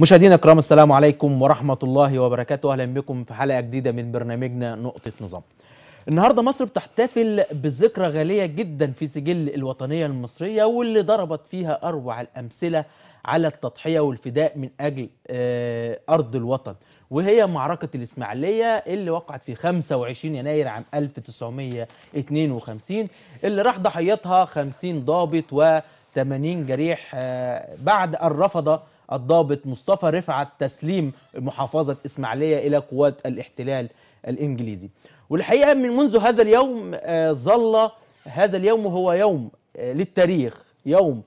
مشاهدينا الكرام السلام عليكم ورحمة الله وبركاته أهلا بكم في حلقة جديدة من برنامجنا نقطة نظام النهاردة مصر بتحتفل بذكرى غالية جدا في سجل الوطنية المصرية واللي ضربت فيها أروع الأمثلة على التضحية والفداء من أجل آه، أرض الوطن وهي معركة الإسماعيلية اللي وقعت في 25 يناير عام 1952 اللي راح ضحيتها 50 ضابط و 80 جريح آه، بعد أن رفض الضابط مصطفى رفعت تسليم محافظة إسماعيلية إلى قوات الاحتلال الإنجليزي والحقيقة من منذ هذا اليوم آه، ظل هذا اليوم هو يوم آه، للتاريخ يوم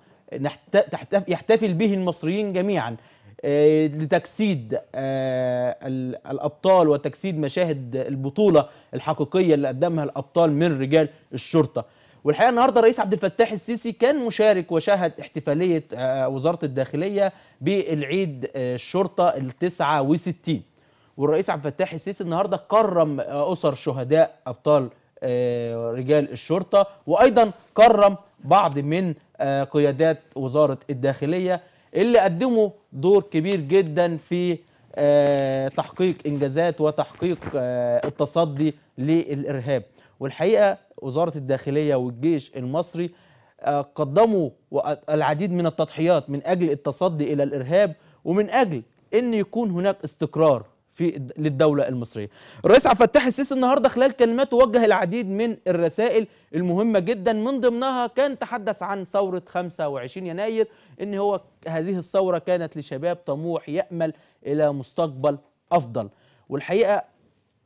يحتفل به المصريين جميعا آه، لتجسيد الأبطال وتجسيد مشاهد البطولة الحقيقية اللي قدمها الأبطال من رجال الشرطة والحقيقه النهارده الرئيس عبد الفتاح السيسي كان مشارك وشاهد احتفاليه آه، وزاره الداخليه بالعيد آه، الشرطه ال 69 والرئيس عبد الفتاح السيسي النهارده كرم آه، اسر شهداء ابطال رجال الشرطه وايضا كرم بعض من قيادات وزاره الداخليه اللي قدموا دور كبير جدا في تحقيق انجازات وتحقيق التصدي للارهاب والحقيقه وزاره الداخليه والجيش المصري آه، قدموا العديد من التضحيات من اجل التصدي الى الارهاب ومن اجل ان يكون هناك استقرار في للدوله المصريه. الرئيس عبد الفتاح السيسي النهارده خلال كلماته وجه العديد من الرسائل المهمه جدا من ضمنها كان تحدث عن ثوره 25 يناير ان هو هذه الثوره كانت لشباب طموح يامل الى مستقبل افضل. والحقيقه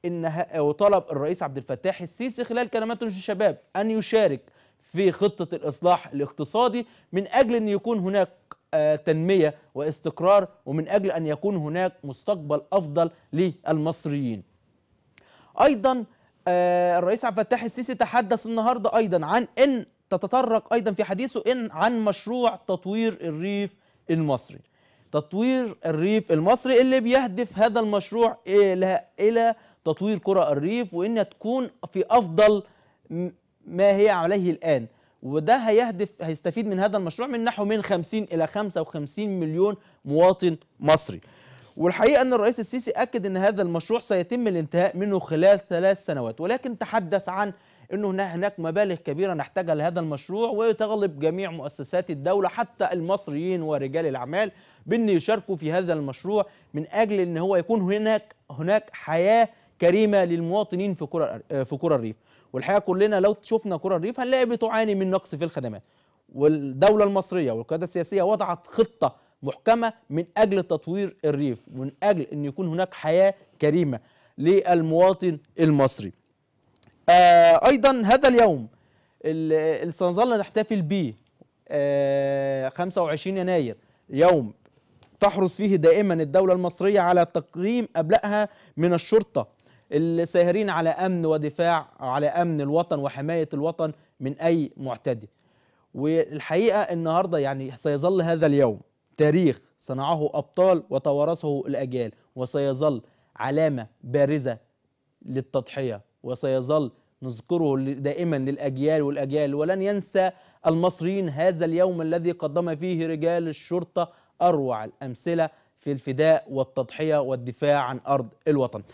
ان وطلب الرئيس عبد الفتاح السيسي خلال كلماته للشباب ان يشارك في خطه الاصلاح الاقتصادي من اجل ان يكون هناك آه، تنميه واستقرار ومن اجل ان يكون هناك مستقبل افضل للمصريين. ايضا آه، الرئيس عبد الفتاح السيسي تحدث النهارده ايضا عن ان تتطرق ايضا في حديثه ان عن مشروع تطوير الريف المصري. تطوير الريف المصري اللي بيهدف هذا المشروع الى الى تطوير قرى الريف وانها تكون في افضل ما هي عليه الان وده هيهدف هيستفيد من هذا المشروع من نحو من 50 الى 55 مليون مواطن مصري والحقيقه ان الرئيس السيسي اكد ان هذا المشروع سيتم الانتهاء منه خلال ثلاث سنوات ولكن تحدث عن انه هناك مبالغ كبيره نحتاجها لهذا المشروع ويتغلب جميع مؤسسات الدوله حتى المصريين ورجال الاعمال بان يشاركوا في هذا المشروع من اجل ان هو يكون هناك هناك حياه كريمه للمواطنين في كره في كره الريف والحقيقه كلنا لو شفنا كره الريف هنلاقي بتعاني من نقص في الخدمات والدوله المصريه والقياده السياسيه وضعت خطه محكمه من اجل تطوير الريف ومن اجل ان يكون هناك حياه كريمه للمواطن المصري آه ايضا هذا اليوم اللي سنظل نحتفل به آه 25 يناير يوم تحرص فيه دائما الدولة المصرية على تقريم أبلائها من الشرطة الساهرين على امن ودفاع على امن الوطن وحمايه الوطن من اي معتدي والحقيقه النهارده يعني سيظل هذا اليوم تاريخ صنعه ابطال وتوارثه الاجيال وسيظل علامه بارزه للتضحيه وسيظل نذكره دائما للاجيال والاجيال ولن ينسى المصريين هذا اليوم الذي قدم فيه رجال الشرطه اروع الامثله في الفداء والتضحيه والدفاع عن ارض الوطن